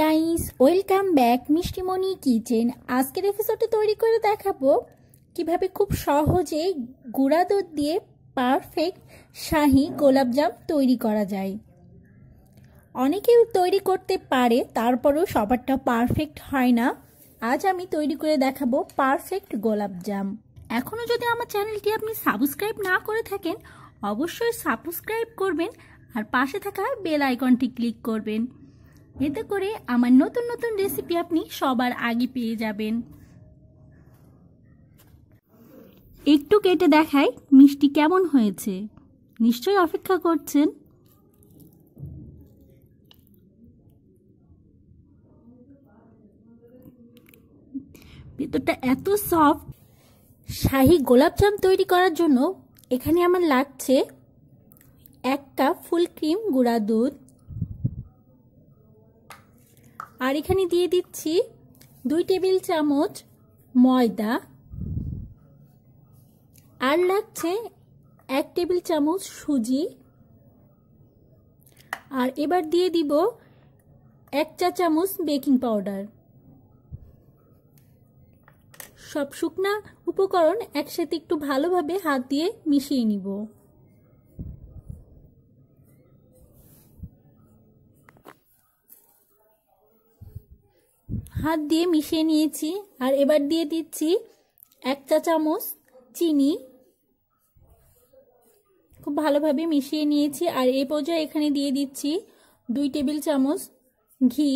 guys welcome back Mishtimoni kitchen আজকের এপিসোডে তৈরি করে দেখাবো কিভাবে খুব সহজে গুঁড়া দুধ দিয়ে পারফেক্ট শাহি গোলাপজাম তৈরি করা যায় অনেকেও তৈরি করতে পারে তারপরেও সবারটা পারফেক্ট হয় না আজ আমি তৈরি করে দেখাবো পারফেক্ট গোলাপজাম এখনও যদি আমার চ্যানেলটি আপনি সাবস্ক্রাইব না করে থাকেন অবশ্যই সাবস্ক্রাইব করবেন আর পাশে থাকা বেল আইকনটি ক্লিক করবেন এতে করে আমার নতুন নতুন রেসিপি আপনি সবার আগে পেয়ে যাবেন একটু কেটে দেখাই মিষ্টি কেমন হয়েছে নিশ্চয় অপেক্ষা করছেন ভেতরটা এত সফট শাহী গোলাপজাম তৈরি করার জন্য এখানে আমার লাগছে এক কাপ ফুল ক্রিম গুঁড়া দুধ আর এখানে দিয়ে দিচ্ছি দুই টেবিল চামচ ময়দা আর লাগছে এক টেবিল চামচ সুজি আর এবার দিয়ে দিব এক চা চামচ বেকিং পাউডার সব শুকনা উপকরণ একসাথে একটু ভালোভাবে হাত দিয়ে মিশিয়ে নিব হাত দিয়ে মিশিয়ে নিয়েছি আর এবার দিয়ে দিচ্ছি এক চা চামচ চিনি খুব ভালোভাবে মিশিয়ে নিয়েছি আর এই পর্যায়ে এখানে দিয়ে দিচ্ছি দুই টেবিল চামচ ঘি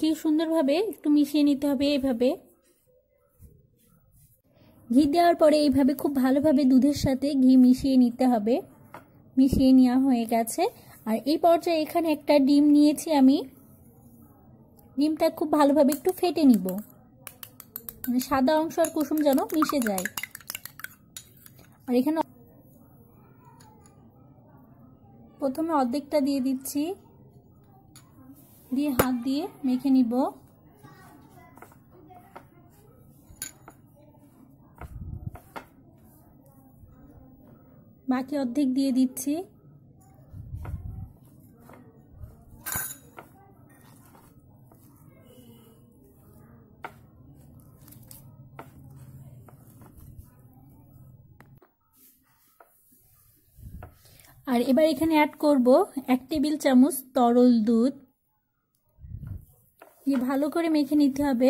ঘি সুন্দরভাবে একটু মিশিয়ে নিতে হবে এভাবে ঘি দেওয়ার পরে এইভাবে খুব ভালোভাবে দুধের সাথে ঘি মিশিয়ে নিতে হবে মিশিয়ে নেওয়া হয়ে গেছে আর এই পর্যায়ে এখানে একটা ডিম নিয়েছি আমি ডিমটা খুব ভালোভাবে একটু ফেটে নিব মানে সাদা অংশ আর কুসুম যেন মিশে যায় আর এখানে প্রথমে অর্ধেকটা দিয়ে দিচ্ছি দিয়ে হাত দিয়ে মেখে নিব বাকি অর্ধেক দিয়ে দিচ্ছি আর এবার এখানে অ্যাড করব এক টেবিল চামচ তরল দুধ দিয়ে ভালো করে মেখে নিতে হবে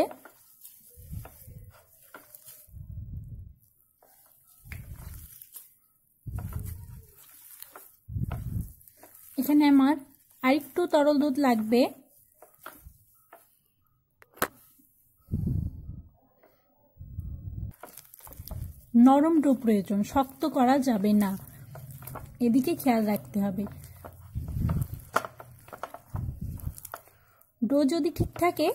এখানে আমার আরেকটু তরল দুধ লাগবে নরম ডো প্রয়োজন শক্ত করা যাবে না এদিকে খেয়াল রাখতে হবে ডো যদি ঠিক থাকে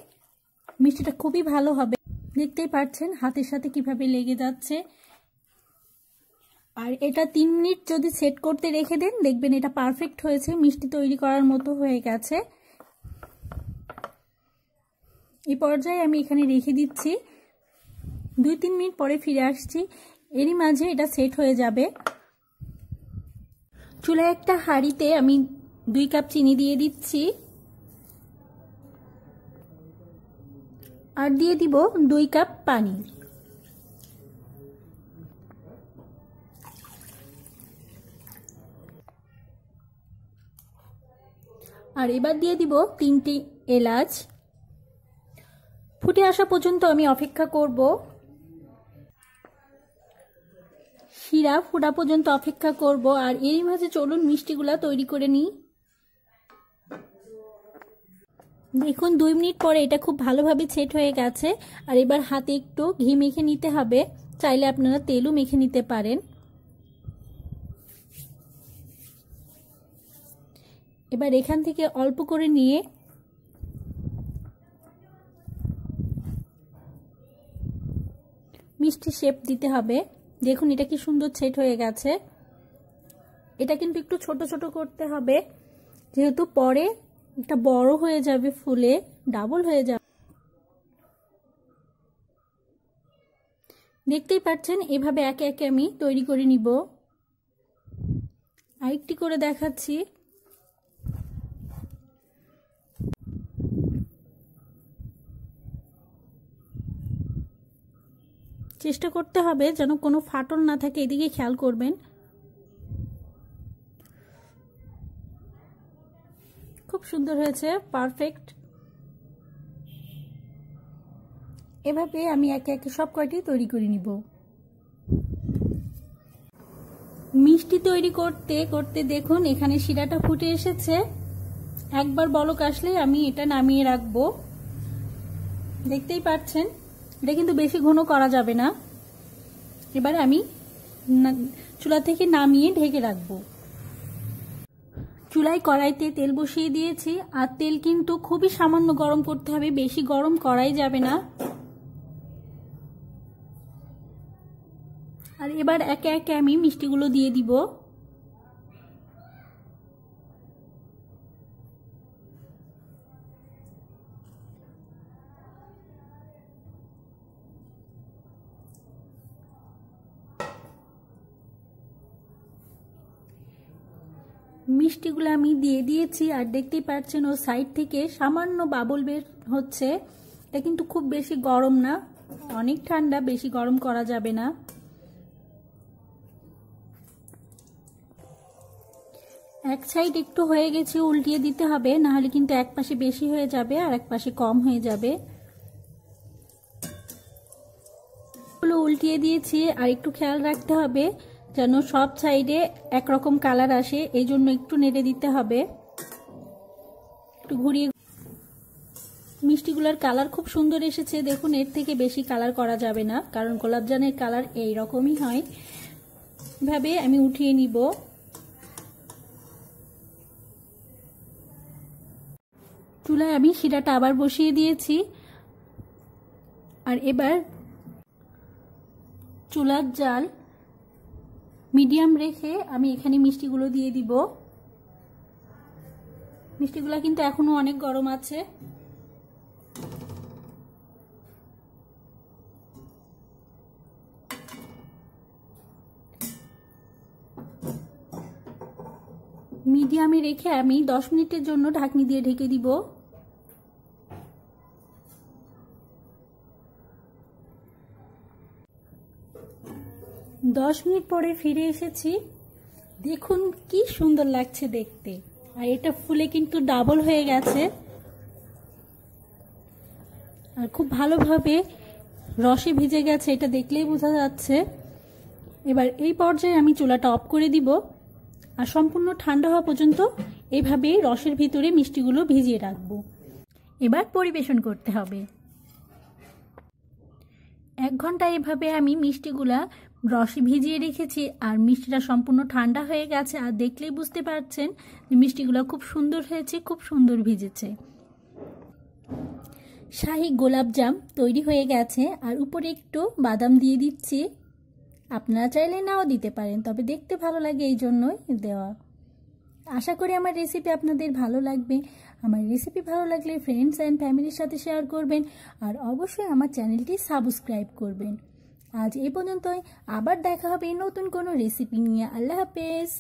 মিষ্টিটা খুবই ভালো হবে দেখতেই পাচ্ছেন হাতের সাথে কিভাবে লেগে যাচ্ছে আর এটা তিন মিনিট যদি সেট করতে রেখে দেন দেখবেন এটা পারফেক্ট হয়েছে মিষ্টি তৈরি করার মতো হয়ে গেছে এই পর্যায়ে আমি এখানে রেখে দিচ্ছি দুই তিন মিনিট পরে ফিরে আসছি এরই মাঝে এটা সেট হয়ে যাবে চুলায় একটা হাঁড়িতে আমি দুই কাপ চিনি দিয়ে দিচ্ছি আর দিয়ে দিব দুই কাপ পানি আর এবার দিয়ে দিব তিনটি এলাচ ফুটে আসা পর্যন্ত আমি অপেক্ষা করব শিরা ফোটা পর্যন্ত অপেক্ষা করব আর এই মাঝে চলুন মিষ্টিগুলা তৈরি করে নিই দেখুন দুই মিনিট পরে এটা খুব ভালোভাবে সেট হয়ে গেছে আর এবার হাতে একটু ঘি মেখে নিতে হবে চাইলে আপনারা তেলও মেখে নিতে পারেন এবার এখান থেকে অল্প করে নিয়ে মিষ্টি শেপ দিতে হবে দেখুন এটা কি সুন্দর ছেট হয়ে গেছে এটা কিন্তু একটু ছোট ছোট করতে হবে যেহেতু পরে এটা বড় হয়ে যাবে ফুলে ডাবল হয়ে যাবে দেখতেই পাচ্ছেন এভাবে একে একে আমি তৈরি করে নিব আরেকটি করে দেখাচ্ছি চেষ্টা করতে হবে যেন কোনো ফাটল না থাকে এদিকে খেয়াল করবেন খুব সুন্দর হয়েছে পারফেক্ট এভাবে আমি একে একে সব কয়টি তৈরি করে নিব মিষ্টি তৈরি করতে করতে দেখুন এখানে শিরাটা ফুটে এসেছে একবার বলক আসলে আমি এটা নামিয়ে রাখবো দেখতেই পাচ্ছেন এটা কিন্তু বেশি ঘন করা যাবে না এবার আমি চুলা থেকে নামিয়ে ঢেকে রাখবো চুলায় কড়াইতে তেল বসিয়ে দিয়েছি আর তেল কিন্তু খুবই সামান্য গরম করতে হবে বেশি গরম করাই যাবে না আর এবার একে একে আমি মিষ্টিগুলো দিয়ে দিব মিষ্টিগুলো আমি দিয়ে দিয়েছি আর দেখতেই পাচ্ছেন ও সাইড থেকে সামান্য বাবল বের হচ্ছে এটা কিন্তু খুব বেশি গরম না অনেক ঠান্ডা বেশি গরম করা যাবে না এক সাইড একটু হয়ে গেছে উল্টিয়ে দিতে হবে নাহলে কিন্তু এক পাশে বেশি হয়ে যাবে আর এক পাশে কম হয়ে যাবে উল্টিয়ে দিয়েছি আর একটু খেয়াল রাখতে হবে যেন সব সাইডে একরকম কালার আসে এই জন্য একটু নেড়ে দিতে হবে একটু ঘুরিয়ে মিষ্টিগুলোর কালার খুব সুন্দর এসেছে দেখুন এর থেকে বেশি কালার করা যাবে না কারণ গোলাপজানের কালার এই রকমই হয় ভাবে আমি উঠিয়ে নিব চুলায় আমি শিরাটা আবার বসিয়ে দিয়েছি আর এবার চুলার জাল মিডিয়াম রেখে আমি এখানে মিষ্টিগুলো দিয়ে দিব মিষ্টিগুলো কিন্তু এখনো অনেক গরম আছে মিডিয়ামে রেখে আমি দশ মিনিটের জন্য ঢাকনি দিয়ে ঢেকে দিব দশ মিনিট পরে ফিরে এসেছি দেখুন কি সুন্দর লাগছে দেখতে আর এটা ফুলে কিন্তু ডাবল হয়ে গেছে আর খুব ভালোভাবে রসে ভিজে গেছে এটা দেখলেই বোঝা যাচ্ছে এবার এই পর্যায়ে আমি চুলাটা অফ করে দিব আর সম্পূর্ণ ঠান্ডা হওয়া পর্যন্ত এভাবেই রসের ভিতরে মিষ্টিগুলো ভিজিয়ে রাখব এবার পরিবেশন করতে হবে এক ঘন্টা এভাবে আমি মিষ্টিগুলা রসে ভিজিয়ে রেখেছি আর মিষ্টিটা সম্পূর্ণ ঠান্ডা হয়ে গেছে আর দেখলেই বুঝতে পারছেন যে মিষ্টিগুলো খুব সুন্দর হয়েছে খুব সুন্দর ভিজেছে শাহী গোলাপজাম তৈরি হয়ে গেছে আর উপরে একটু বাদাম দিয়ে দিচ্ছি আপনারা চাইলে নাও দিতে পারেন তবে দেখতে ভালো লাগে এই জন্যই দেওয়া আশা করি আমার রেসিপি আপনাদের ভালো লাগবে আমার রেসিপি ভালো লাগলে ফ্রেন্ডস অ্যান্ড ফ্যামিলির সাথে শেয়ার করবেন আর অবশ্যই আমার চ্যানেলটি সাবস্ক্রাইব করবেন আজ এ পর্যন্তই আবার দেখা হবে নতুন কোনো রেসিপি নিয়ে আল্লাহ হাফেজ